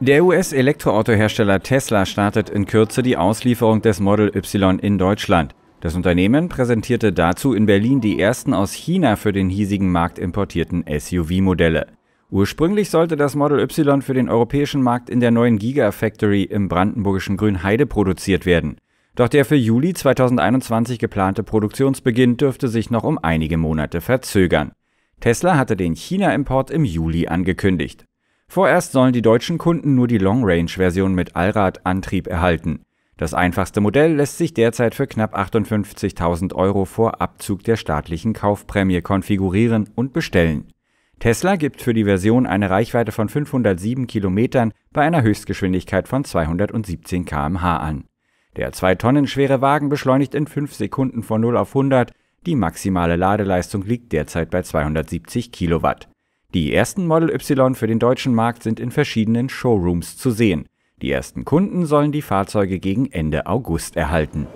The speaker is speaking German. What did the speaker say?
Der US-Elektroautohersteller Tesla startet in Kürze die Auslieferung des Model Y in Deutschland. Das Unternehmen präsentierte dazu in Berlin die ersten aus China für den hiesigen Markt importierten SUV-Modelle. Ursprünglich sollte das Model Y für den europäischen Markt in der neuen Gigafactory im brandenburgischen Grünheide produziert werden. Doch der für Juli 2021 geplante Produktionsbeginn dürfte sich noch um einige Monate verzögern. Tesla hatte den China-Import im Juli angekündigt. Vorerst sollen die deutschen Kunden nur die Long-Range-Version mit Allradantrieb erhalten. Das einfachste Modell lässt sich derzeit für knapp 58.000 Euro vor Abzug der staatlichen Kaufprämie konfigurieren und bestellen. Tesla gibt für die Version eine Reichweite von 507 Kilometern bei einer Höchstgeschwindigkeit von 217 km/h an. Der 2 Tonnen schwere Wagen beschleunigt in 5 Sekunden von 0 auf 100. Die maximale Ladeleistung liegt derzeit bei 270 Kilowatt. Die ersten Model Y für den deutschen Markt sind in verschiedenen Showrooms zu sehen. Die ersten Kunden sollen die Fahrzeuge gegen Ende August erhalten.